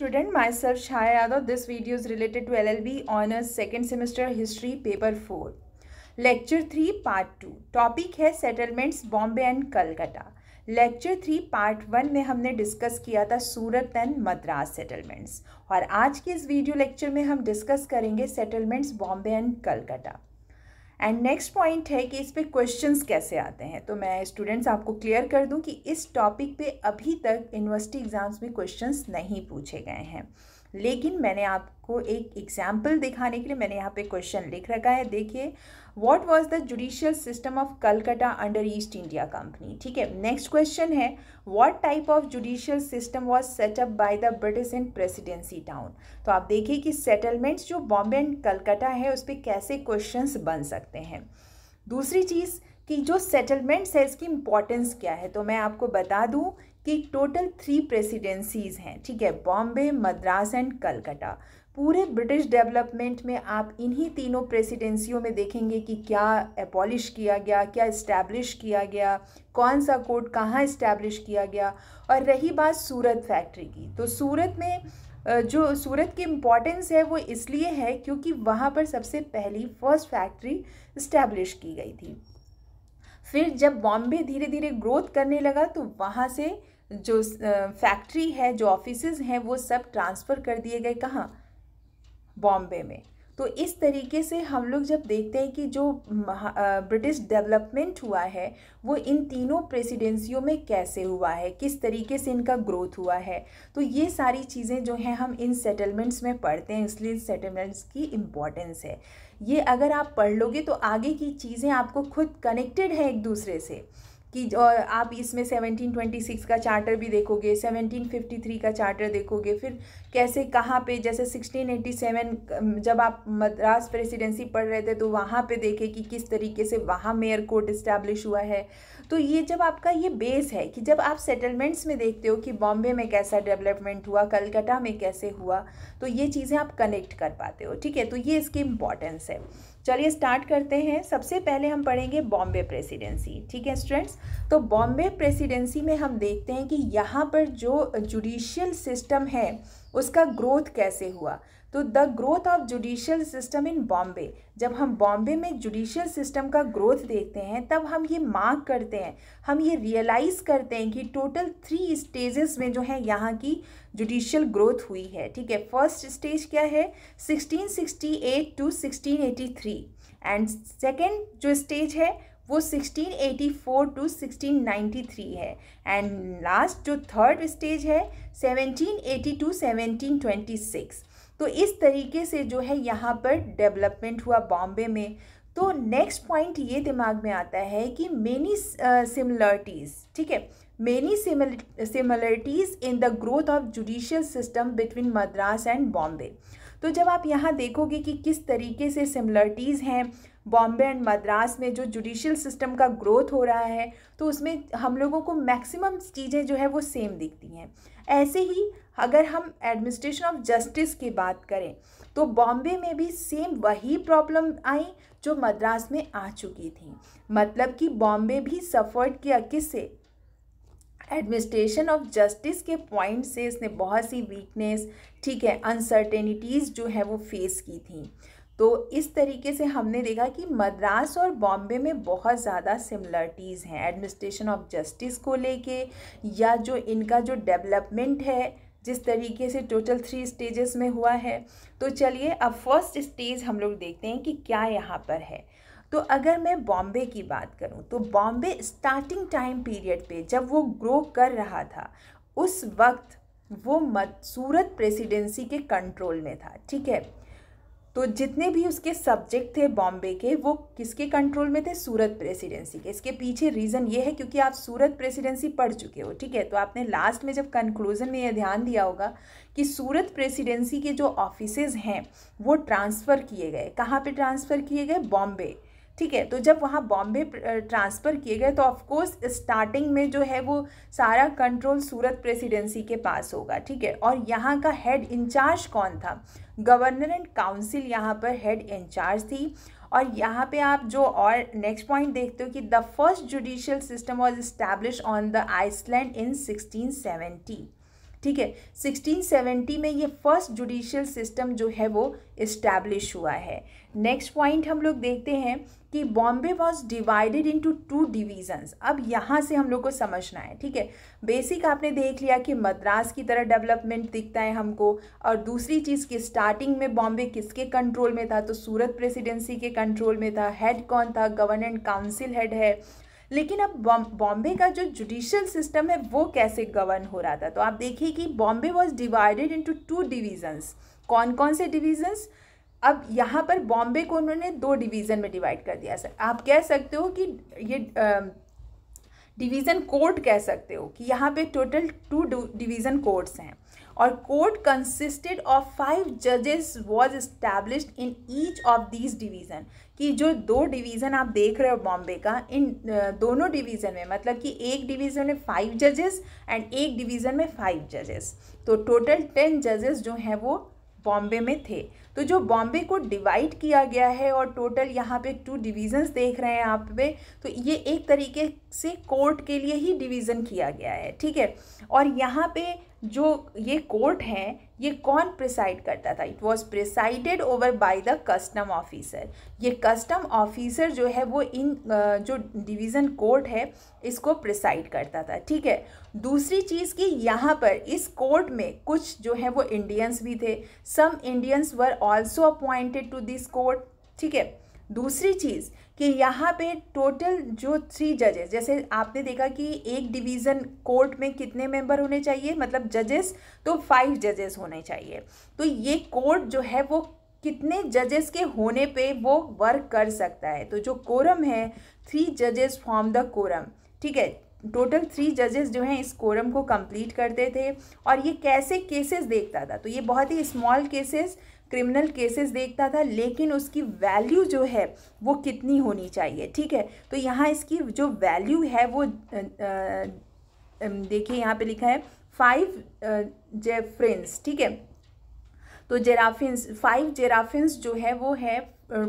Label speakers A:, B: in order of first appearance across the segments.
A: Student Chhaya Yadav this video is related to L L B honours second semester history paper four lecture three part two topic है settlements Bombay and Calcutta lecture three part one में हमने discuss किया था सूरत and Madras settlements और आज के इस video lecture में हम डिस्कस करेंगे settlements Bombay and Calcutta and next point है कि इस पर क्वेश्चंस कैसे आते हैं तो मैं स्टूडेंट्स आपको क्लियर कर दूं कि इस टॉपिक पे अभी तक यूनिवर्सिटी एग्ज़ाम्स में क्वेश्चंस नहीं पूछे गए हैं लेकिन मैंने आपको एक एग्ज़ाम्पल दिखाने के लिए मैंने यहाँ पे क्वेश्चन लिख रखा है देखिए what was the judicial system of Calcutta under East India Company ठीक है नेक्स्ट क्वेश्चन है what type of judicial system was set up by the British in presidency town तो आप देखिए कि सेटलमेंट्स जो बॉम्बे एंड कलकत्ता है उस पर कैसे क्वेश्चन बन सकते हैं दूसरी चीज़ कि जो सेटलमेंट्स है इसकी इम्पोर्टेंस क्या है तो मैं आपको बता दूं कि टोटल थ्री प्रेसिडेंसीज़ हैं ठीक है बॉम्बे मद्रास एंड कलकत्ता पूरे ब्रिटिश डेवलपमेंट में आप इन्हीं तीनों प्रेसिडेंसियों में देखेंगे कि क्या एपॉलिश किया गया क्या इस्टेब्लिश किया गया कौन सा कोर्ट कहाँ इस्टेब्लिश किया गया और रही बात सूरत फैक्ट्री की तो सूरत में जो सूरत की इम्पॉर्टेंस है वो इसलिए है क्योंकि वहाँ पर सबसे पहली फर्स्ट फैक्ट्री इस्टेब्लिश की गई थी फिर जब बॉम्बे धीरे धीरे ग्रोथ करने लगा तो वहाँ से जो फैक्ट्री है जो ऑफिसेज हैं वो सब ट्रांसफ़र कर दिए गए कहाँ बॉम्बे में तो इस तरीके से हम लोग जब देखते हैं कि जो ब्रिटिश डेवलपमेंट हुआ है वो इन तीनों प्रेसिडेंसियों में कैसे हुआ है किस तरीके से इनका ग्रोथ हुआ है तो ये सारी चीज़ें जो हैं हम इन सेटलमेंट्स में पढ़ते हैं इसलिए इन सेटलमेंट्स की इम्पॉर्टेंस है ये अगर आप पढ़ लोगे तो आगे की चीज़ें आपको खुद कनेक्टेड है एक दूसरे से कि आप इसमें 1726 का चार्टर भी देखोगे 1753 का चार्टर देखोगे फिर कैसे कहाँ पे जैसे 1687 जब आप मद्रास प्रेसिडेंसी पढ़ रहे थे तो वहाँ पे देखे कि किस तरीके से वहाँ मेयर कोर्ट इस्टेब्लिश हुआ है तो ये जब आपका ये बेस है कि जब आप सेटलमेंट्स में देखते हो कि बॉम्बे में कैसा डेवलपमेंट हुआ कलकत्ता में कैसे हुआ तो ये चीज़ें आप कनेक्ट कर पाते हो ठीक है तो ये इसकी इम्पॉर्टेंस है चलिए स्टार्ट करते हैं सबसे पहले हम पढ़ेंगे बॉम्बे प्रेसिडेंसी ठीक है स्टूडेंट्स तो बॉम्बे प्रेसिडेंसी में हम देखते हैं कि यहाँ पर जो जुडिशियल सिस्टम है उसका ग्रोथ कैसे हुआ तो the growth of judicial system in Bombay जब हम बॉम्बे में जुडिशियल सिस्टम का ग्रोथ देखते हैं तब हम ये मार्क करते हैं हम ये रियलाइज़ करते हैं कि टोटल थ्री स्टेजेस में जो है यहाँ की जुडिशियल ग्रोथ हुई है ठीक है फर्स्ट स्टेज क्या है 1668 टू 1683 एंड सेकेंड जो स्टेज है वो 1684 टू 1693 है एंड लास्ट जो थर्ड स्टेज है 1780 टू सेवनटीन तो इस तरीके से जो है यहाँ पर डेवलपमेंट हुआ बॉम्बे में तो नेक्स्ट पॉइंट ये दिमाग में आता है कि मेनी सिमिलरिटीज़ uh, ठीक है many similarities in the growth of judicial system between Madras and Bombay तो जब आप यहाँ देखोगे कि किस तरीके से सिमिलरिटीज़ हैं बॉम्बे एंड मद्रास में जो जुडिशियल सिस्टम का ग्रोथ हो रहा है तो उसमें हम लोगों को मैक्सिमम चीज़ें जो है वो सेम दिखती हैं ऐसे ही अगर हम एडमिनिस्ट्रेशन ऑफ जस्टिस की बात करें तो बॉम्बे में भी सेम वही प्रॉब्लम आई जो मद्रास में आ चुकी थी मतलब कि बॉम्बे भी सफ़र्ड किया किससे एडमिनिस्ट्रेशन ऑफ जस्टिस के पॉइंट से इसने बहुत सी वीकनेस ठीक है अनसर्टेनिटीज़ जो है वो फेस की थी तो इस तरीके से हमने देखा कि मद्रास और बॉम्बे में बहुत ज़्यादा सिमिलरिटीज़ हैं एडमिनिस्ट्रेशन ऑफ जस्टिस को लेके या जो इनका जो डेवलपमेंट है जिस तरीके से टोटल थ्री स्टेजेस में हुआ है तो चलिए अब फर्स्ट स्टेज हम लोग देखते हैं कि क्या यहाँ पर है तो अगर मैं बॉम्बे की बात करूँ तो बॉम्बे स्टार्टिंग टाइम पीरियड पे जब वो ग्रो कर रहा था उस वक्त वो मत सूरत प्रेसिडेंसी के कंट्रोल में था ठीक है तो जितने भी उसके सब्जेक्ट थे बॉम्बे के वो किसके कंट्रोल में थे सूरत प्रेसिडेंसी के इसके पीछे रीज़न ये है क्योंकि आप सूरत प्रेसिडेंसी पढ़ चुके हो ठीक है तो आपने लास्ट में जब कंक्लूजन में यह ध्यान दिया होगा कि सूरत प्रेसिडेंसी के जो ऑफिसेज हैं वो ट्रांसफ़र किए गए कहाँ पर ट्रांसफ़र किए गए बॉम्बे ठीक है तो जब वहाँ बॉम्बे ट्रांसफ़र किए गए तो ऑफकोर्स स्टार्टिंग में जो है वो सारा कंट्रोल सूरत प्रेसिडेंसी के पास होगा ठीक है और यहाँ का हेड इंचार्ज कौन था गवर्नर एंड काउंसिल यहाँ पर हेड इंचार्ज थी और यहाँ पे आप जो और नेक्स्ट पॉइंट देखते हो कि the first judicial system was establish on the island in 1670 ठीक है 1670 में ये फर्स्ट जुडिशियल सिस्टम जो है वो इस्टेब्लिश हुआ है नेक्स्ट पॉइंट हम लोग देखते हैं कि Bombay was divided into two divisions अब यहाँ से हम लोग को समझना है ठीक है बेसिक आपने देख लिया कि मद्रास की तरह डेवलपमेंट दिखता है हमको और दूसरी चीज़ कि स्टार्टिंग में बॉम्बे किसके कंट्रोल में था तो सूरत प्रेसिडेंसी के कंट्रोल में था हेड कौन था गवर्नेंट काउंसिल हेड है लेकिन अब बॉम्बे का जो जुडिशल सिस्टम है वो कैसे गवर्न हो रहा था तो आप देखिए कि Bombay was divided into two divisions कौन कौन से डिविजन्स अब यहाँ पर बॉम्बे को उन्होंने दो डिवीज़न में डिवाइड कर दिया सर आप कह सकते हो कि ये डिवीज़न कोर्ट कह सकते हो कि यहाँ पे टोटल टू डिवीज़न कोर्ट्स हैं और कोर्ट कंसिस्टेड ऑफ फाइव जजेस was establish in each of these division कि जो दो डिवीज़न आप देख रहे हो बॉम्बे का इन दोनों डिवीज़न में मतलब कि एक डिवीज़न में फाइव जजेस एंड एक डिवीज़न में फाइव जजेस तो टोटल टेन जजेस जो हैं वो बॉम्बे में थे तो जो बॉम्बे को डिवाइड किया गया है और टोटल यहाँ पे टू डिवीजन्स देख रहे हैं आप पे तो ये एक तरीके से कोर्ट के लिए ही डिवीज़न किया गया है ठीक है और यहाँ पे जो ये कोर्ट है ये कौन प्रिसाइड करता था it was presided over by the custom officer ये कस्टम ऑफिसर जो है वो इन जो डिवीज़न कोर्ट है इसको प्रिसाइड करता था ठीक है दूसरी चीज़ कि यहाँ पर इस कोर्ट में कुछ जो है वो इंडियंस भी थे some Indians were also appointed to this court ठीक है दूसरी चीज़ कि यहाँ पे टोटल जो थ्री जजेस जैसे आपने देखा कि एक डिवीज़न कोर्ट में कितने मेंबर होने चाहिए मतलब जजेस तो फाइव जजेस होने चाहिए तो ये कोर्ट जो है वो कितने जजेस के होने पे वो वर्क कर सकता है तो जो कोरम है थ्री जजेस फॉर्म द कोरम ठीक है टोटल थ्री जजेस जो हैं इस कोरम को कंप्लीट करते थे और ये कैसे केसेस देखता था तो ये बहुत ही स्मॉल केसेस क्रिमिनल केसेस देखता था लेकिन उसकी वैल्यू जो है वो कितनी होनी चाहिए ठीक है तो यहाँ इसकी जो वैल्यू है वो देखिए यहाँ पे लिखा है फाइव जेफ्रेंस ठीक है तो जेराफिन्स फाइव जेराफिन्स जो है वो है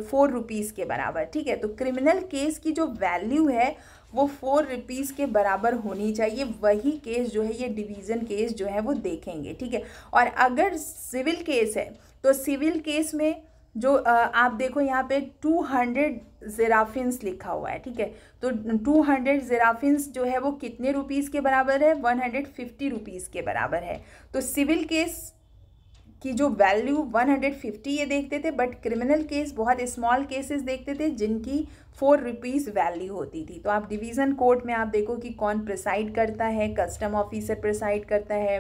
A: फोर रुपीज़ के बराबर ठीक है तो क्रिमिनल केस की जो वैल्यू है वो फोर रुपीज़ के बराबर होनी चाहिए वही केस जो है ये डिवीज़न केस जो है वो देखेंगे ठीक है और अगर सिविल केस है तो सिविल केस में जो आप देखो यहाँ पे टू हंड्रेड जेराफिन्स लिखा हुआ है ठीक है तो टू हंड्रेड जेराफिन्स जो है वो कितने रुपीज़ के बराबर है वन हंड्रेड फिफ्टी रुपीज़ के बराबर है तो सिविल केस की जो वैल्यू 150 ये देखते थे बट क्रिमिनल केस बहुत स्मॉल केसेस देखते थे जिनकी फोर रुपीज़ वैल्यू होती थी तो आप डिवीज़न कोर्ट में आप देखो कि कौन प्रिसाइड करता है कस्टम ऑफिसर प्रिसाइड करता है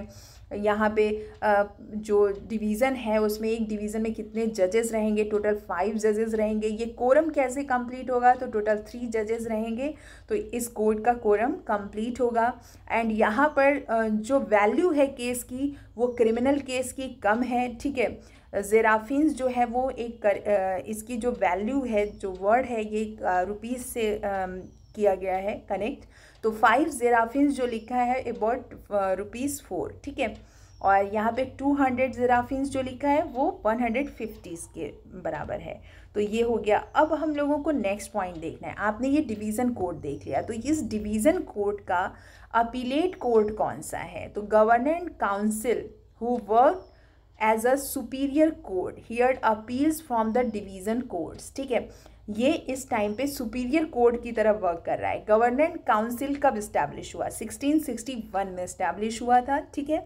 A: यहाँ पे जो डिवीज़न है उसमें एक डिवीज़न में कितने जजेस रहेंगे टोटल फाइव जजेस रहेंगे ये कोरम कैसे कंप्लीट होगा तो टोटल थ्री जजेस रहेंगे तो इस कोर्ट का कोरम कंप्लीट होगा एंड यहाँ पर जो वैल्यू है केस की वो क्रिमिनल केस की कम है ठीक है जेराफिन्स जो है वो एक कर, इसकी जो वैल्यू है जो वर्ड है ये रुपीज़ से किया गया है कनेक्ट तो फाइव जेराफिन्स जो लिखा है अबाउट रुपीज़ फोर ठीक है और यहाँ पे टू हंड्रेड जेराफिन्स जो लिखा है वो वन हंड्रेड फिफ्टीज़ के बराबर है तो ये हो गया अब हम लोगों को नेक्स्ट पॉइंट देखना है आपने ये डिवीज़न कोड देख लिया तो इस डिवीज़न कोड का अपीलेट कोड कौन सा है तो government council who work as a superior court hear appeals from the division courts ठीक है ये इस टाइम पे सुपीरियर कोर्ट की तरफ वर्क कर रहा है गवर्नमेंट काउंसिल कब इस्टेब्लिश हुआ 1661 में इस्टेब्लिश हुआ था ठीक है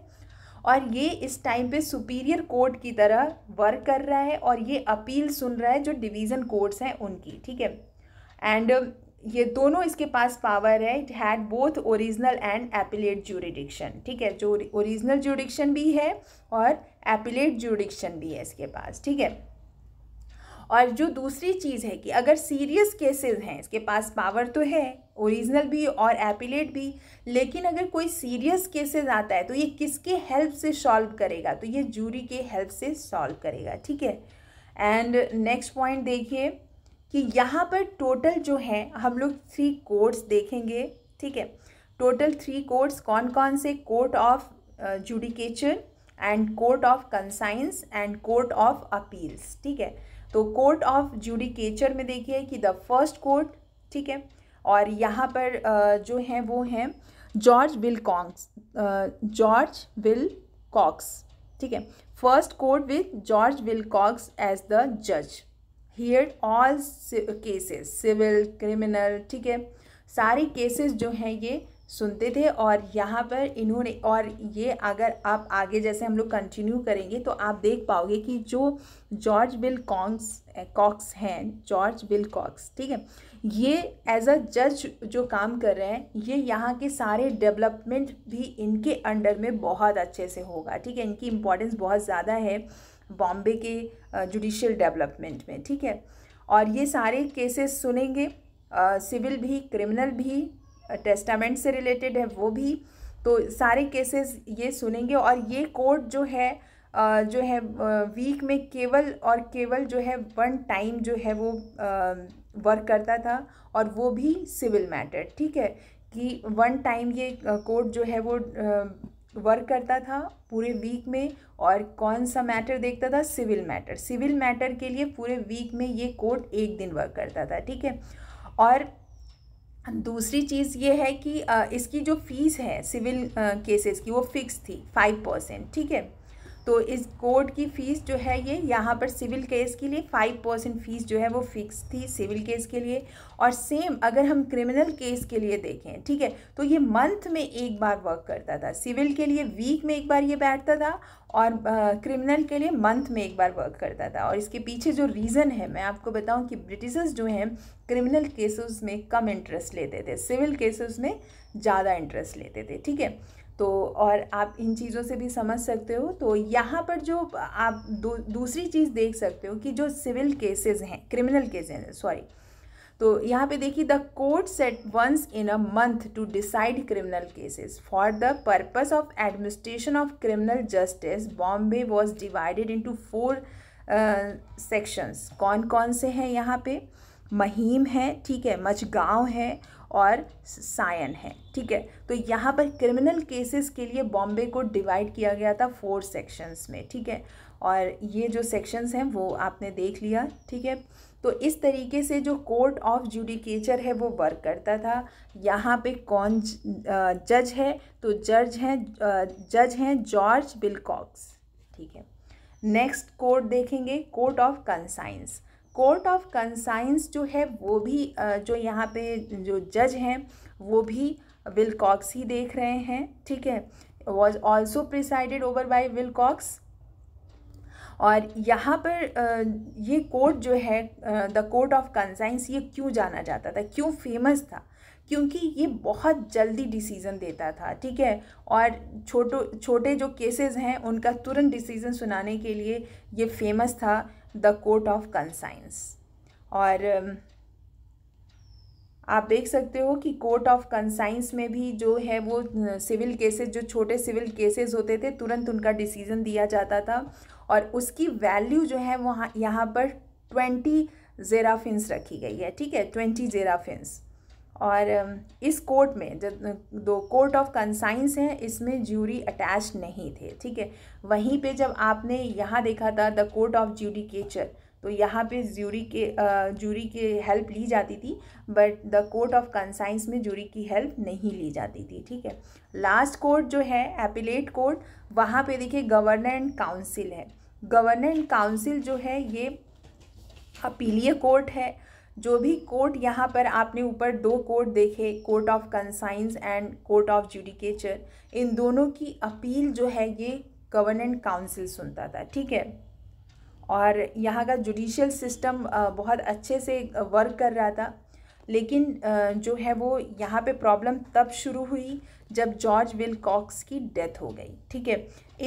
A: और ये इस टाइम पे सुपीरियर कोर्ट की तरह वर्क कर रहा है और ये अपील सुन रहा है जो डिवीज़न कोर्ट्स हैं उनकी ठीक है एंड uh, ये दोनों इसके पास पावर है it had both original and appellate jurisdiction ठीक है जो ओरिजिनल ज्यूरिडिक्शन भी है और एपिलेट ज्यूरिडिक्शन भी है इसके पास ठीक है और जो दूसरी चीज़ है कि अगर सीरियस केसेस हैं इसके पास पावर तो है ओरिजिनल भी और एपिलेट भी लेकिन अगर कोई सीरियस केसेस आता है तो ये किसके हेल्प से सॉल्व करेगा तो ये जूरी के हेल्प से सॉल्व करेगा ठीक है एंड नेक्स्ट पॉइंट देखिए कि यहाँ पर टोटल जो है हम लोग थ्री कोर्ट्स देखेंगे ठीक है टोटल थ्री कोर्ट्स कौन कौन से court of judicature and court of conscience and court of appeals ठीक है तो कोर्ट ऑफ जुडिकेचर में देखिए कि द फर्स्ट कोर्ट ठीक है और यहाँ पर जो है वो हैं George Wilcox George Wilcox ठीक है first court with George Wilcox as the जज hear all cases civil criminal ठीक है सारी केसेस जो हैं ये सुनते थे और यहाँ पर इन्होंने और ये अगर आप आगे जैसे हम लोग कंटिन्यू करेंगे तो आप देख पाओगे कि जो जॉर्ज बिल कॉन्ग्स कॉक्स हैं जॉर्ज बिल कॉक्स ठीक है ये एज अ जज जो काम कर रहे हैं ये यहाँ के सारे डेवलपमेंट भी इनके अंडर में बहुत अच्छे से होगा ठीक है इनकी इम्पोर्टेंस बहुत ज़्यादा है बॉम्बे के जुडिशियल eh, डेवलपमेंट में ठीक है और ये सारे केसेस सुनेंगे सिविल eh, भी क्रिमिनल भी टेस्टामेंट से रिलेटेड है वो भी तो सारे केसेस ये सुनेंगे और ये कोर्ट जो है जो है वीक में केवल और केवल जो है वन टाइम जो है वो वर्क करता था और वो भी सिविल मैटर ठीक है कि वन टाइम ये कोर्ट जो है वो वर्क करता था पूरे वीक में और कौन सा मैटर देखता था सिविल मैटर सिविल मैटर के लिए पूरे वीक में ये कोर्ट एक दिन वर्क करता था ठीक है और दूसरी चीज़ ये है कि इसकी जो फीस है सिविल केसेस की वो फिक्स थी फाइव परसेंट ठीक है तो इस कोर्ट की फ़ीस जो है ये यहाँ पर सिविल केस के लिए फ़ाइव परसेंट फ़ीस जो है वो फिक्स थी सिविल केस के लिए और सेम अगर हम क्रिमिनल केस के लिए देखें ठीक है तो ये मंथ में एक बार वर्क करता था सिविल के लिए वीक में एक बार ये बैठता था और क्रिमिनल के लिए मंथ में एक बार वर्क करता था और इसके पीछे जो रीज़न है मैं आपको बताऊँ कि ब्रिटिशर्स जो हैं क्रिमिनल केसेस में कम इंटरेस्ट लेते थे सिविल केसेस में ज़्यादा इंटरेस्ट लेते थे ठीक है तो और आप इन चीज़ों से भी समझ सकते हो तो यहाँ पर जो आप दू, दूसरी चीज़ देख सकते हो कि जो सिविल केसेस हैं क्रिमिनल केसेस हैं सॉरी तो यहाँ पे देखिए the court sat once in a month to decide criminal cases for the purpose of administration of criminal justice Bombay was divided into four sections कौन कौन से हैं यहाँ पे महीम है ठीक है मचगांव है और सायन है ठीक है तो यहाँ पर क्रिमिनल केसेस के लिए बॉम्बे को डिवाइड किया गया था फोर सेक्शंस में ठीक है और ये जो सेक्शंस हैं वो आपने देख लिया ठीक है तो इस तरीके से जो कोर्ट ऑफ जुडिकेचर है वो वर्क करता था यहाँ पे कौन जज है तो जज हैं जज हैं जॉर्ज बिलकॉक्स ठीक है नेक्स्ट कोर्ट देखेंगे court of conscience court of conscience जो है वो भी जो यहाँ पे जो जज हैं वो भी विलकॉक्स ही देख रहे हैं ठीक है was also presided over by Wilcox और यहाँ पर ये कोर्ट जो है द कोर्ट ऑफ कंसाइंस ये क्यों जाना जाता था क्यों फेमस था क्योंकि ये बहुत जल्दी डिसीज़न देता था ठीक है और छोटो छोटे जो केसेस हैं उनका तुरंत डिसीज़न सुनाने के लिए ये फेमस था द कोर्ट ऑफ कंसाइंस और आप देख सकते हो कि कोर्ट ऑफ कंसाइंस में भी जो है वो सिविल केसेस जो छोटे सिविल केसेस होते थे तुरंत उनका डिसीज़न दिया जाता था और उसकी वैल्यू जो है वहाँ यहाँ पर ट्वेंटी जेराफिन्स रखी गई है ठीक है ट्वेंटी जेराफिन्स और इस कोर्ट में जब दो कोर्ट ऑफ कंसाइंस हैं इसमें ज्यूरी अटैच नहीं थे ठीक है वहीं पे जब आपने यहाँ देखा था द कोर्ट ऑफ ज्यूडिकेचर तो यहाँ पे ज्यूरी के ज्यूरी के हेल्प ली जाती थी but the court of conscience में ज्यूरी की हेल्प नहीं ली जाती थी ठीक है लास्ट कोर्ट जो है एपिलेट कोर्ट वहाँ पे देखिए गवर्नर काउंसिल है गवर्नर काउंसिल जो है ये अपीलीय कोर्ट है जो भी कोर्ट यहाँ पर आपने ऊपर दो कोर्ट देखे court of conscience and court of judicature इन दोनों की अपील जो है ये गवर्नेंट काउंसिल सुनता था ठीक है और यहाँ का जुडिशियल सिस्टम बहुत अच्छे से वर्क कर रहा था लेकिन जो है वो यहाँ पे प्रॉब्लम तब शुरू हुई जब जॉर्ज विल कॉक्स की डेथ हो गई ठीक है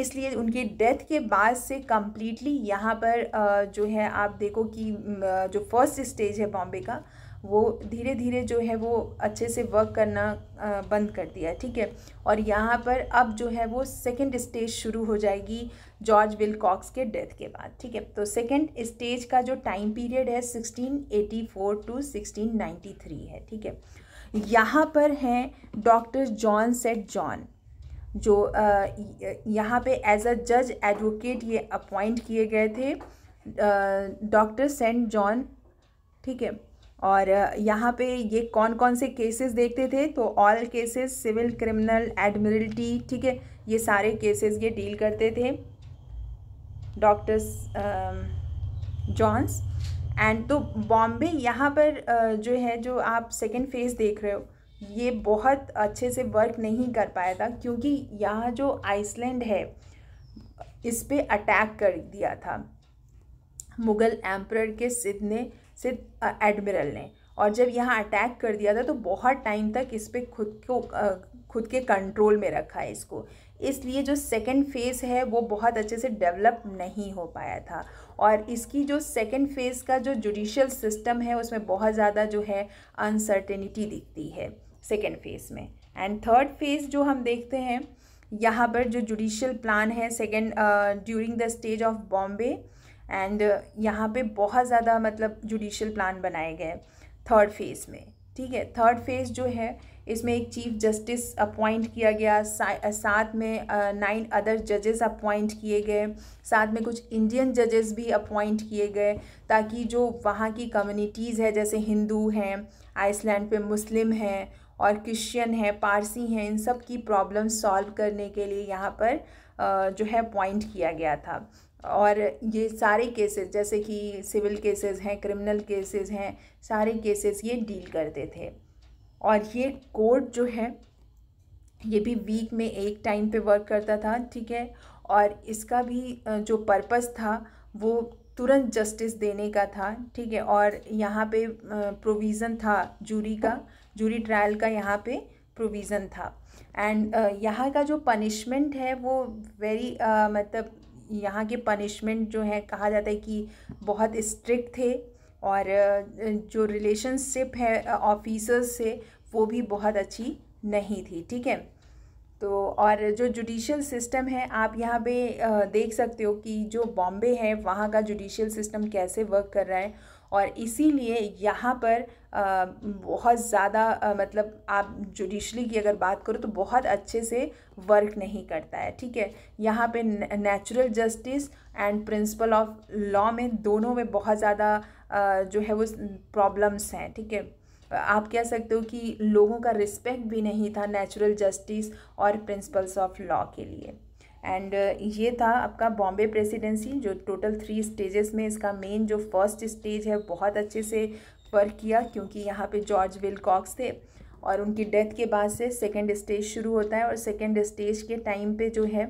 A: इसलिए उनकी डेथ के बाद से कम्प्लीटली यहाँ पर जो है आप देखो कि जो फर्स्ट स्टेज है बॉम्बे का वो धीरे धीरे जो है वो अच्छे से वर्क करना बंद कर दिया ठीक है और यहाँ पर अब जो है वो सेकेंड स्टेज शुरू हो जाएगी जॉर्ज विलकॉक्स के डेथ के बाद ठीक है तो सेकेंड स्टेज का जो टाइम पीरियड है sixteen eighty four to sixteen ninety three है ठीक है यहाँ पर हैं डॉक्टर जॉन सेट जॉन जो यहाँ पे एज अ जज एडवोकेट ये अपॉइंट किए गए थे डॉक्टर सेंट जॉन ठीक है और यहाँ पे ये कौन कौन से केसेस देखते थे तो all cases civil criminal admiralty ठीक है ये सारे केसेस ये डील करते थे डॉक्टर जॉन्स एंड तो बॉम्बे यहाँ पर जो है जो आप सेकेंड फेज़ देख रहे हो ये बहुत अच्छे से वर्क नहीं कर पाया था क्योंकि यहाँ जो आइसलैंड है इस पर अटैक कर दिया था मुग़ल एम्प्रर के सिद्ध ने सिद्ध एडमिरल ने और जब यहाँ अटैक कर दिया था तो बहुत टाइम तक इस पर खुद को खुद के कंट्रोल में रखा है इसको इसलिए जो सेकंड फेज़ है वो बहुत अच्छे से डेवलप नहीं हो पाया था और इसकी जो सेकंड फेज़ का जो जुडिशल सिस्टम है उसमें बहुत ज़्यादा जो है अनसर्टेनिटी दिखती है सेकेंड फेज़ में एंड थर्ड फेज़ जो हम देखते हैं यहाँ पर जो जुडिशल प्लान है second during the stage of Bombay and यहाँ पे बहुत ज़्यादा मतलब जुडिशल प्लान बनाए गए थर्ड फेज़ में ठीक है थर्ड फेज़ जो है इसमें एक चीफ जस्टिस अपॉइंट किया गया साथ में नाइन अदर जजेस अपॉइंट किए गए साथ में कुछ इंडियन जजेस भी अपॉइंट किए गए ताकि जो वहाँ की कम्युनिटीज़ है जैसे हिंदू हैं आइसलैंड पे मुस्लिम हैं और क्रिश्चियन है पारसी हैं इन सब की प्रॉब्लम सॉल्व करने के लिए यहाँ पर जो है पॉइंट किया गया था और ये सारे केसेस जैसे कि सिविल केसेस हैं क्रिमिनल केसेस हैं सारे केसेस ये डील करते थे और ये कोर्ट जो है ये भी वीक में एक टाइम पे वर्क करता था ठीक है और इसका भी जो पर्पस था वो तुरंत जस्टिस देने का था ठीक है और यहाँ पे प्रोविज़न था जूरी का जूरी ट्रायल का यहाँ पे प्रोविज़न था एंड uh, यहाँ का जो पनिशमेंट है वो वेरी uh, मतलब यहाँ के पनिशमेंट जो है कहा जाता है कि बहुत स्ट्रिक्ट थे और uh, जो रिलेशनशिप है ऑफिसर्स uh, से वो भी बहुत अच्छी नहीं थी ठीक है तो और जो जुडिशल सिस्टम है आप यहाँ पे uh, देख सकते हो कि जो बॉम्बे है वहाँ का जुडिशल सिस्टम कैसे वर्क कर रहा है और इसीलिए यहाँ पर बहुत ज़्यादा मतलब आप जुडिशली की अगर बात करो तो बहुत अच्छे से वर्क नहीं करता है ठीक है यहाँ पे natural justice and principle of law में दोनों में बहुत ज़्यादा जो है वो प्रॉब्लम्स हैं ठीक है थीके? आप कह सकते हो कि लोगों का रिस्पेक्ट भी नहीं था नेचुरल जस्टिस और प्रिंसिपल्स ऑफ लॉ के लिए एंड uh, ये था आपका बॉम्बे प्रेसिडेंसी जो टोटल थ्री स्टेजेस में इसका मेन जो फर्स्ट स्टेज है बहुत अच्छे से वर्क किया क्योंकि यहाँ पे जॉर्ज विलकॉक्स थे और उनकी डेथ के बाद से सेकेंड स्टेज शुरू होता है और सेकेंड स्टेज के टाइम पे जो है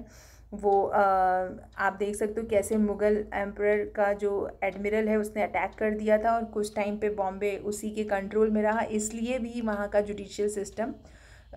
A: वो आ, आप देख सकते हो कैसे मुग़ल एम्प्रर का जो एडमिरल है उसने अटैक कर दिया था और कुछ टाइम पे बॉम्बे उसी के कंट्रोल में रहा इसलिए भी वहाँ का जुडिशल सिस्टम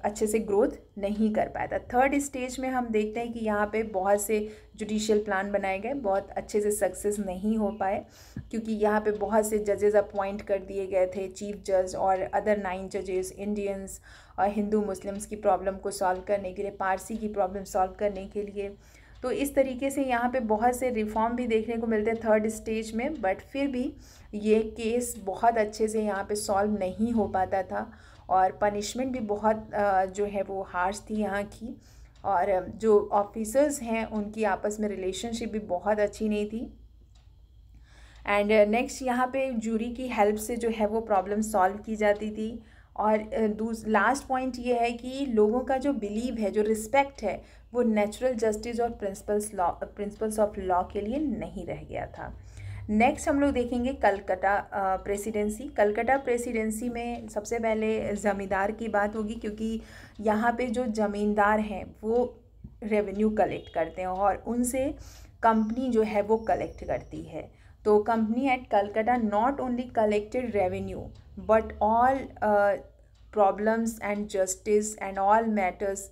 A: अच्छे से ग्रोथ नहीं कर पाया था थर्ड स्टेज में हम देखते हैं कि यहाँ पे बहुत से जुडिशियल प्लान बनाए गए बहुत अच्छे से सक्सेस नहीं हो पाए क्योंकि यहाँ पे बहुत से जजेस अपॉइंट कर दिए गए थे चीफ जज और अदर नाइन जजेस इंडियंस और हिंदू मुस्लिम्स की प्रॉब्लम को सॉल्व करने के लिए पारसी की प्रॉब्लम सॉल्व करने के लिए तो इस तरीके से यहाँ पे बहुत से रिफॉर्म भी देखने को मिलते हैं थर्ड स्टेज में बट फिर भी ये केस बहुत अच्छे से यहाँ पे सॉल्व नहीं हो पाता था और पनिशमेंट भी बहुत जो है वो हार्श थी यहाँ की और जो ऑफिसर्स हैं उनकी आपस में रिलेशनशिप भी बहुत अच्छी नहीं थी एंड नेक्स्ट यहाँ पे जूरी की हेल्प से जो है वो प्रॉब्लम सॉल्व की जाती थी और लास्ट पॉइंट ये है कि लोगों का जो बिलीव है जो रिस्पेक्ट है वो नेचुरल जस्टिस और principles law principles of law के लिए नहीं रह गया था नेक्स्ट हम लोग देखेंगे कलकत्ता प्रेसिडेंसी कलकत्ता प्रेसिडेंसी में सबसे पहले ज़मींदार की बात होगी क्योंकि यहाँ पे जो ज़मींदार हैं वो रेवेन्यू कलेक्ट करते हैं और उनसे कंपनी जो है वो कलेक्ट करती है तो company at Calcutta not only collected revenue but all problems and justice and all matters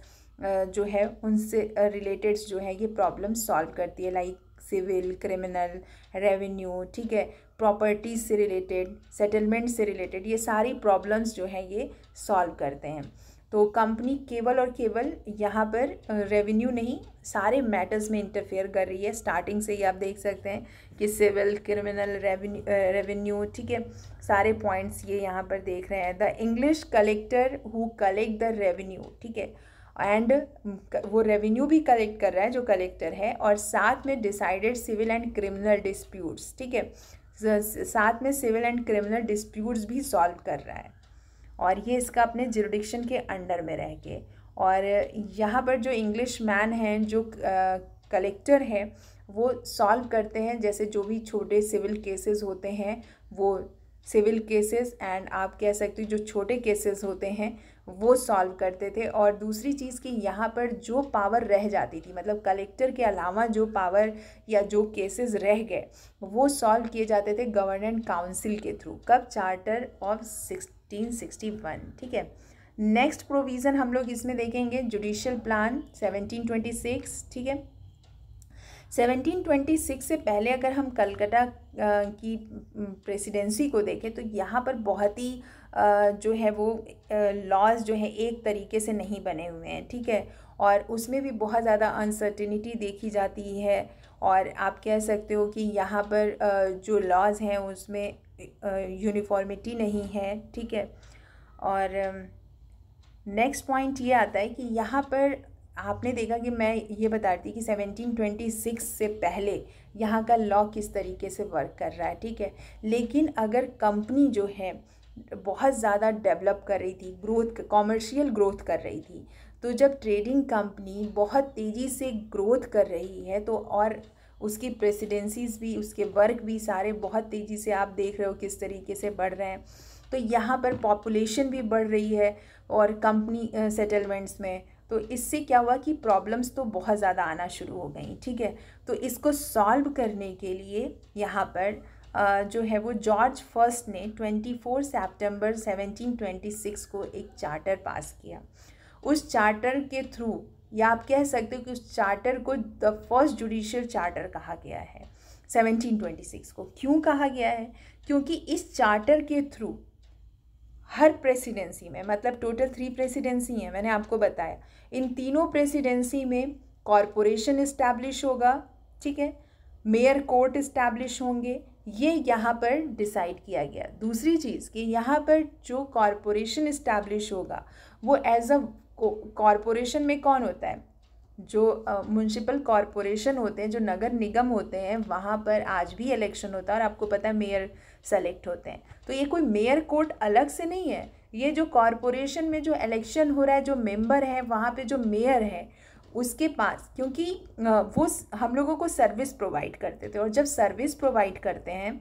A: जो है उनसे रिलेटेड जो है ये प्रॉब्लम सॉल्व करती है लाइक सिविल क्रिमिनल रेवेन्यू ठीक है प्रॉपर्टीज से रिलेटेड सेटलमेंट से रिलेटेड ये सारी प्रॉब्लम्स जो हैं ये सॉल्व करते हैं तो कंपनी केवल और केवल यहाँ पर रेवेन्यू नहीं सारे मैटर्स में इंटरफेयर कर रही है स्टार्टिंग से ही आप देख सकते हैं कि सिविल क्रिमिनल रेवेन्यू रेवेन्यू ठीक है सारे पॉइंट्स ये यहाँ पर देख रहे हैं the English collector who collect the revenue ठीक है एंड mm, वो रेवेन्यू भी कलेक्ट कर रहा है जो कलेक्टर है और साथ में decided civil and criminal disputes ठीक है साथ में सिविल एंड क्रिमिनल डिस्प्यूट्स भी सॉल्व कर रहा है और ये इसका अपने जुडिक्शन के अंडर में रह के और यहाँ पर जो इंग्लिश मैन हैं जो कलेक्टर हैं वो सॉल्व करते हैं जैसे जो भी छोटे सिविल केसेस होते हैं वो सिविल केसेस एंड आप कह सकते हो जो छोटे केसेस होते हैं वो सॉल्व करते थे और दूसरी चीज़ कि यहाँ पर जो पावर रह जाती थी मतलब कलेक्टर के अलावा जो पावर या जो केसेस रह गए वो सॉल्व किए जाते थे गवर्नेंट काउंसिल के थ्रू कब charter of sixteen sixty one ठीक है नेक्स्ट प्रोविज़न हम लोग इसमें देखेंगे judicial plan seventeen twenty six ठीक है सेवनटीन ट्वेंटी सिक्स से पहले अगर हम कलकत्ता की प्रेसिडेंसी को देखें तो यहाँ पर बहुत ही जो है वो लॉज जो है एक तरीके से नहीं बने हुए हैं ठीक है और उसमें भी बहुत ज़्यादा अनसर्टिनिटी देखी जाती है और आप कह सकते हो कि यहाँ पर जो लॉज हैं उसमें यूनिफॉर्मिटी नहीं है ठीक है और नेक्स्ट पॉइंट ये आता है कि यहाँ पर आपने देखा कि मैं ये बताती कि 1726 से पहले यहाँ का लॉ किस तरीके से वर्क कर रहा है ठीक है लेकिन अगर कंपनी जो है बहुत ज़्यादा डेवलप कर रही थी ग्रोथ कॉमर्शियल ग्रोथ कर रही थी तो जब ट्रेडिंग कंपनी बहुत तेज़ी से ग्रोथ कर रही है तो और उसकी प्रेसिडेंसीज भी उसके वर्क भी सारे बहुत तेज़ी से आप देख रहे हो किस तरीके से बढ़ रहे हैं तो यहाँ पर पॉपुलेशन भी बढ़ रही है और कंपनी सेटलमेंट्स में तो इससे क्या हुआ कि प्रॉब्लम्स तो बहुत ज़्यादा आना शुरू हो गई ठीक है तो इसको सॉल्व करने के लिए यहाँ पर जो है वो जॉर्ज फर्स्ट ने 24 सितंबर 1726 को एक चार्टर पास किया उस चार्टर के थ्रू या आप कह सकते हो कि उस चार्टर को द फर्स्ट जुडिशियल चार्टर कहा गया है 1726 को क्यों कहा गया है क्योंकि इस चार्टर के थ्रू हर प्रेसिडेंसी में मतलब टोटल थ्री प्रेसिडेंसी हैं मैंने आपको बताया इन तीनों प्रेसिडेंसी में कॉरपोरेशन इस्टेब्लिश होगा ठीक है मेयर कोर्ट इस्टेब्लिश होंगे ये यहाँ पर डिसाइड किया गया दूसरी चीज़ कि यहाँ पर जो कॉरपोरेशन इस्टेब्लिश होगा वो एज अ कॉरपोरेशन में कौन होता है जो म्यूनसिपल uh, कॉरपोरेशन होते हैं जो नगर निगम होते हैं वहाँ पर आज भी इलेक्शन होता है और आपको पता है मेयर सेलेक्ट होते हैं तो ये कोई मेयर कोर्ट अलग से नहीं है ये जो कॉरपोरेशन में जो इलेक्शन हो रहा है जो मेंबर हैं वहाँ पे जो मेयर हैं उसके पास क्योंकि वो हम लोगों को सर्विस प्रोवाइड करते थे और जब सर्विस प्रोवाइड करते हैं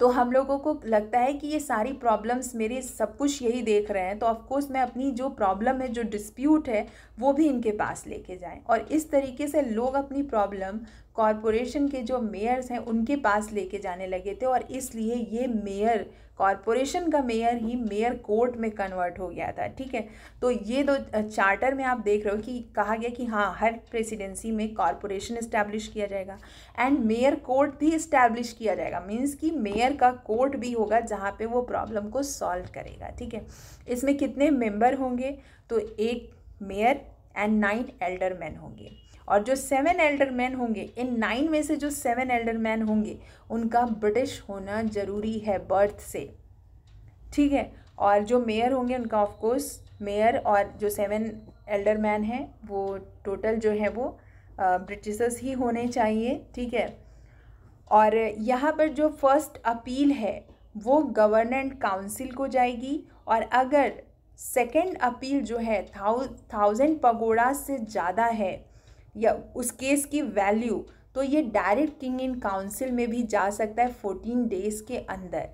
A: तो हम लोगों को लगता है कि ये सारी प्रॉब्लम्स मेरे सब कुछ यही देख रहे हैं तो ऑफ़ मैं अपनी जो प्रॉब्लम है जो डिस्प्यूट है वो भी इनके पास लेके जाएं और इस तरीके से लोग अपनी प्रॉब्लम कॉरपोरेशन के जो मेयर्स हैं उनके पास लेके जाने लगे थे और इसलिए ये मेयर कॉरपोरेशन का मेयर ही मेयर कोर्ट में कन्वर्ट हो गया था ठीक है तो ये दो चार्टर में आप देख रहे हो कि कहा गया कि हाँ हर प्रेसिडेंसी में कॉरपोरेशन इस्टेब्लिश किया जाएगा एंड मेयर कोर्ट भी इस्टेब्लिश किया जाएगा मीन्स कि मेयर का कोर्ट भी होगा जहाँ पे वो प्रॉब्लम को सॉल्व करेगा ठीक है इसमें कितने मेंबर होंगे तो एक मेयर एंड नाइन एल्डरमैन होंगे और जो सेवन एल्डर मैन होंगे इन नाइन में से जो सेवन एल्डर मैन होंगे उनका ब्रिटिश होना ज़रूरी है बर्थ से ठीक है और जो मेयर होंगे उनका ऑफकोर्स मेयर और जो सेवन एल्डर मैन हैं वो टोटल जो है वो ब्रिटिशर्स ही होने चाहिए ठीक है और यहाँ पर जो फर्स्ट अपील है वो गवर्नेंट काउंसिल को जाएगी और अगर सेकंड अपील जो है थाउ थाउजेंड पगोड़ा से ज़्यादा है या उस केस की वैल्यू तो ये डायरेक्ट किंग इन काउंसिल में भी जा सकता है फोर्टीन डेज़ के अंदर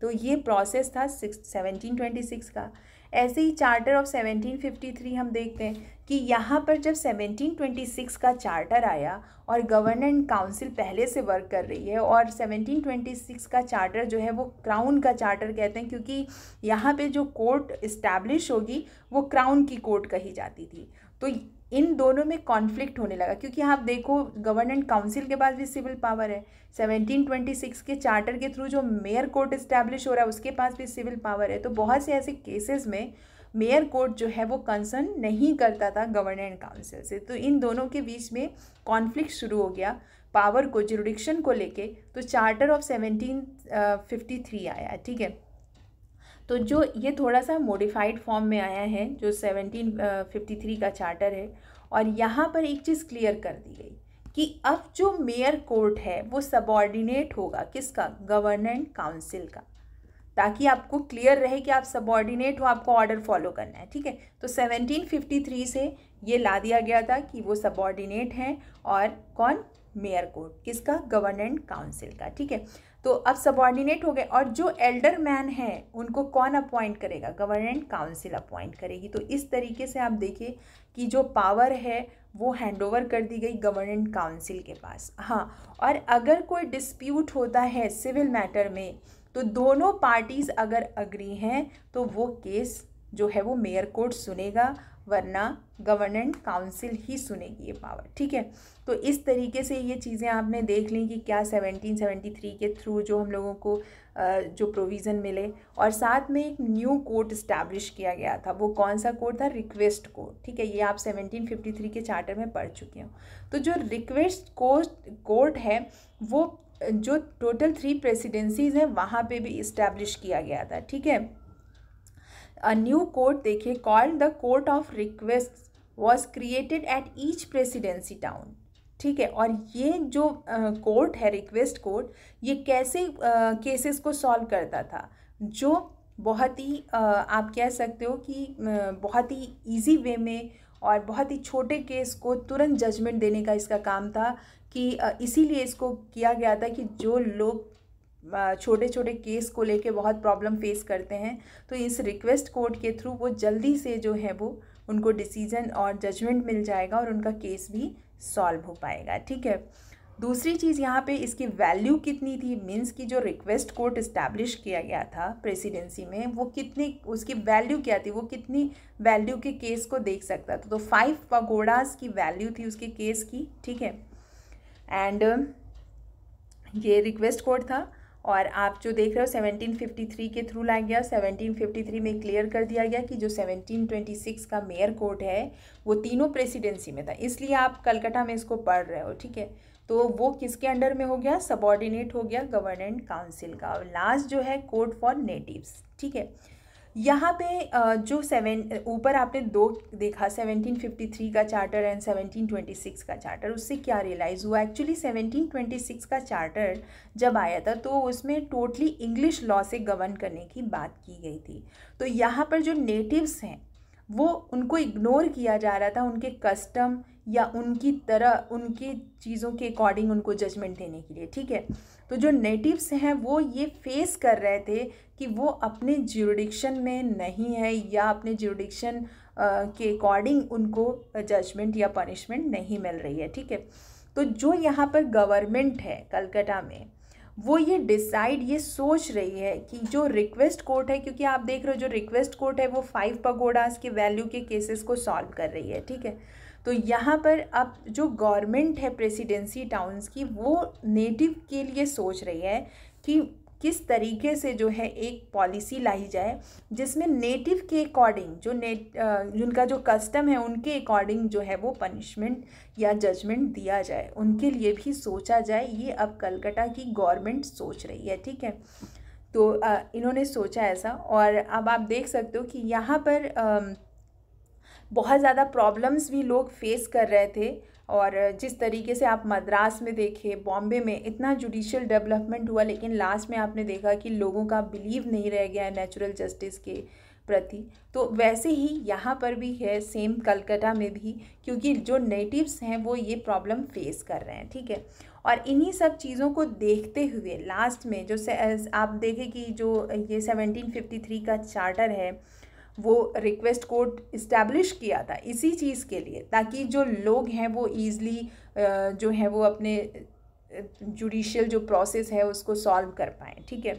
A: तो ये प्रोसेस था सेवनटीन ट्वेंटी सिक्स का ऐसे ही charter of seventeen fifty three हम देखते हैं कि यहाँ पर जब सेवनटीन ट्वेंटी सिक्स का चार्टर आया और गवर्नर काउंसिल पहले से वर्क कर रही है और सेवनटीन ट्वेंटी सिक्स का चार्टर जो है वो क्राउन का चार्टर कहते हैं क्योंकि यहाँ पे जो कोर्ट इस्टेब्लिश होगी वो क्राउन की कोर्ट कही जाती थी तो इन दोनों में कॉन्फ्लिक्ट होने लगा क्योंकि आप देखो गवर्नमेंट काउंसिल के पास भी सिविल पावर है 1726 के चार्टर के थ्रू जो मेयर कोर्ट इस्टेब्लिश हो रहा है उसके पास भी सिविल पावर है तो बहुत से ऐसे केसेस में मेयर कोर्ट जो है वो कंसर्न नहीं करता था गवर्नमेंट काउंसिल से तो इन दोनों के बीच में कॉन्फ्लिक्ट शुरू हो गया पावर को जुरुडिक्शन को लेके तो charter of seventeen fifty three आया ठीक है तो जो ये थोड़ा सा मॉडिफाइड फॉर्म में आया है जो सेवनटीन फिफ्टी थ्री का चार्टर है और यहाँ पर एक चीज़ क्लियर कर दी गई कि अब जो मेयर कोर्ट है वो सबॉर्डिनेट होगा किसका गवर्नेंट काउंसिल का ताकि आपको क्लियर रहे कि आप सबॉर्डिनेट हो आपको ऑर्डर फॉलो करना है ठीक है तो 1753 से ये ला दिया गया था कि वो सबॉर्डिनेट हैं और कौन मेयर को किसका गवर्नेंट काउंसिल का ठीक है तो अब सबॉर्डिनेट हो गए और जो एल्डर मैन है उनको कौन अपॉइंट करेगा गवर्नेंट काउंसिल अपॉइंट करेगी तो इस तरीके से आप देखिए कि जो पावर है वो हैंडओवर कर दी गई गवर्नेंट काउंसिल के पास हाँ और अगर कोई डिस्प्यूट होता है सिविल मैटर में तो दोनों पार्टीज़ अगर अग्री हैं तो वो केस जो है वो मेयर कोर्ट सुनेगा वरना गवर्नेंट काउंसिल ही सुनेगी ये पावर ठीक है तो इस तरीके से ये चीज़ें आपने देख ली कि क्या 1773 के थ्रू जो हम लोगों को जो प्रोविज़न मिले और साथ में एक न्यू कोर्ट इस्टेब्लिश किया गया था वो कौन सा कोर्ट था रिक्वेस्ट कोर्ट ठीक है ये आप 1753 के चार्टर में पढ़ चुके हो तो जो रिक्वेस्ट कोर्ट कोर्ट है वो जो टोटल थ्री प्रेसिडेंसीज हैं वहाँ पर भी इस्टेब्लिश किया गया था ठीक है अ न्यू कोर्ट देखिए called the court of request was created at each presidency town ठीक है और ये जो कोर्ट है रिक्वेस्ट कोर्ट ये कैसे केसेस को सॉल्व करता था जो बहुत ही आप कह सकते हो कि बहुत ही ईजी वे में और बहुत ही छोटे केस को तुरंत जजमेंट देने का इसका काम था कि इसीलिए इसको किया गया था कि जो लोग छोटे छोटे केस को लेके बहुत प्रॉब्लम फेस करते हैं तो इस रिक्वेस्ट कोर्ट के थ्रू वो जल्दी से जो है वो उनको डिसीजन और जजमेंट मिल जाएगा और उनका केस भी सॉल्व हो पाएगा ठीक है दूसरी चीज़ यहाँ पे इसकी वैल्यू कितनी थी मीन्स की जो रिक्वेस्ट कोर्ट इस्टेब्लिश किया गया था प्रेसिडेंसी में वो कितनी उसकी वैल्यू क्या थी वो कितनी वैल्यू के केस को देख सकता था तो फाइव पगोड़ाज की वैल्यू थी उसके केस की ठीक है एंड ये रिक्वेस्ट कोर्ट था और आप जो देख रहे हो 1753 के थ्रू लाया गया 1753 में क्लियर कर दिया गया कि जो 1726 का मेयर कोर्ट है वो तीनों प्रेसिडेंसी में था इसलिए आप कलकत्ता में इसको पढ़ रहे हो ठीक है तो वो किसके अंडर में हो गया सबॉर्डिनेट हो गया गवर्नेंट काउंसिल का और लास्ट जो है कोर्ट फॉर नेटिव्स ठीक है यहाँ पे जो सेवन ऊपर आपने दो देखा 1753 का चार्टर एंड 1726 का चार्टर उससे क्या रियलाइज़ हुआ एक्चुअली 1726 का चार्टर जब आया था तो उसमें टोटली इंग्लिश लॉ से गवर्न करने की बात की गई थी तो यहाँ पर जो नेटिव्स हैं वो उनको इग्नोर किया जा रहा था उनके कस्टम या उनकी तरह उनकी चीज़ों के अकॉर्डिंग उनको जजमेंट देने के लिए ठीक है तो जो नेटिव्स हैं वो ये फेस कर रहे थे कि वो अपने ज्यूरिडिक्शन में नहीं है या अपने ज्यूरिडिक्शन के अकॉर्डिंग उनको जजमेंट या पनिशमेंट नहीं मिल रही है ठीक है तो जो यहाँ पर गवर्नमेंट है कलकत्ता में वो ये डिसाइड ये सोच रही है कि जो रिक्वेस्ट कोर्ट है क्योंकि आप देख रहे हो जो रिक्वेस्ट कोर्ट है वो फाइव पगोडास के वैल्यू के केसेस को सॉल्व कर रही है ठीक है तो यहाँ पर अब जो गवर्नमेंट है प्रेसिडेंसी टाउन्स की वो नेटिव के लिए सोच रही है कि किस तरीके से जो है एक पॉलिसी लाई जाए जिसमें नेटिव के अकॉर्डिंग जो नेट जिनका जो कस्टम है उनके अकॉर्डिंग जो है वो पनिशमेंट या जजमेंट दिया जाए उनके लिए भी सोचा जाए ये अब कलकत्ता की गवर्नमेंट सोच रही है ठीक है तो आ, इन्होंने सोचा ऐसा और अब आप देख सकते हो कि यहाँ पर आ, बहुत ज़्यादा प्रॉब्लम्स भी लोग फेस कर रहे थे और जिस तरीके से आप मद्रास में देखे बॉम्बे में इतना जुडिशल डेवलपमेंट हुआ लेकिन लास्ट में आपने देखा कि लोगों का बिलीव नहीं रह गया नेचुरल जस्टिस के प्रति तो वैसे ही यहाँ पर भी है सेम कलकत्ता में भी क्योंकि जो नेटिव्स हैं वो ये प्रॉब्लम फेस कर रहे हैं ठीक है और इन्हीं सब चीज़ों को देखते हुए लास्ट में जो से आप देखें कि जो ये 1753 का चार्टर है वो रिक्वेस्ट कोड इस्टेब्लिश किया था इसी चीज़ के लिए ताकि जो लोग हैं वो ईज़िली जो है वो अपने जुडिशियल जो प्रोसेस है उसको सॉल्व कर पाएँ ठीक है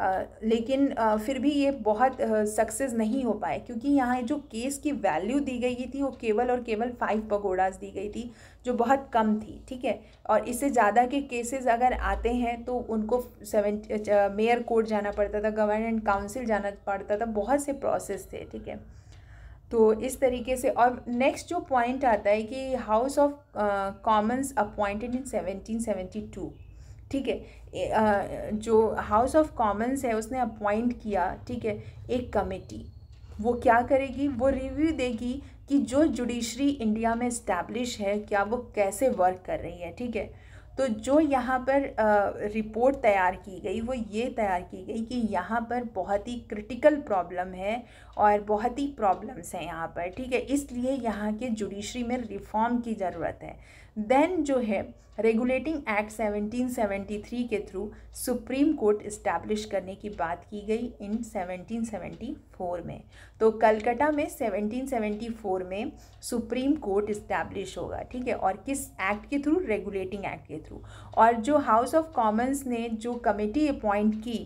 A: लेकिन फिर भी ये बहुत सक्सेस नहीं हो पाए क्योंकि यहाँ जो केस की वैल्यू दी गई थी वो केवल और केवल फाइव पगोड़ाज दी गई थी जो बहुत कम थी ठीक है और इससे ज़्यादा के केसेस अगर आते हैं तो उनको सेवन मेयर कोर्ट जाना पड़ता था गवर्नमेंट काउंसिल जाना पड़ता था बहुत से प्रोसेस थे ठीक है तो इस तरीके से और नेक्स्ट जो पॉइंट आता है कि House of Commons appointed in seventeen ठीक है जो हाउस ऑफ कॉमन्स है उसने अपॉइंट किया ठीक है एक कमेटी वो क्या करेगी वो रिव्यू देगी कि जो जुडिशरी इंडिया में इस्टेब्लिश है क्या वो कैसे वर्क कर रही है ठीक है तो जो यहाँ पर रिपोर्ट तैयार की गई वो ये तैयार की गई कि यहाँ पर बहुत ही क्रिटिकल प्रॉब्लम है और बहुत ही प्रॉब्लम्स हैं यहाँ पर ठीक है इसलिए यहाँ के जुडिशरी में रिफॉर्म की ज़रूरत है देन जो है रेगुलेटिंग एक्ट 1773 के थ्रू सुप्रीम कोर्ट इस्टेब्लिश करने की बात की गई इन 1774 में तो कलकत्ता में 1774 में सुप्रीम कोर्ट इस्टेब्लिश होगा ठीक है और किस एक्ट के थ्रू रेगुलेटिंग एक्ट के थ्रू और जो हाउस ऑफ कॉमन्स ने जो कमेटी अपॉइंट की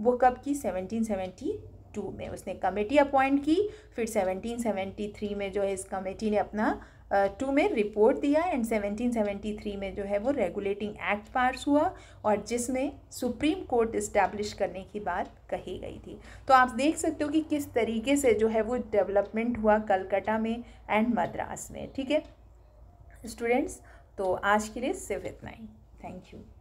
A: वो कब की टू में उसने कमेटी अपॉइंट की फिर 1773 में जो है इस कमेटी ने अपना टू में रिपोर्ट दिया एंड 1773 में जो है वो रेगुलेटिंग एक्ट पास हुआ और जिसमें सुप्रीम कोर्ट इस्टेब्लिश करने की बात कही गई थी तो आप देख सकते हो कि किस तरीके से जो है वो डेवलपमेंट हुआ कलकत्ता में एंड मद्रास में ठीक है स्टूडेंट्स तो आज के लिए सिर्फ इतना ही थैंक यू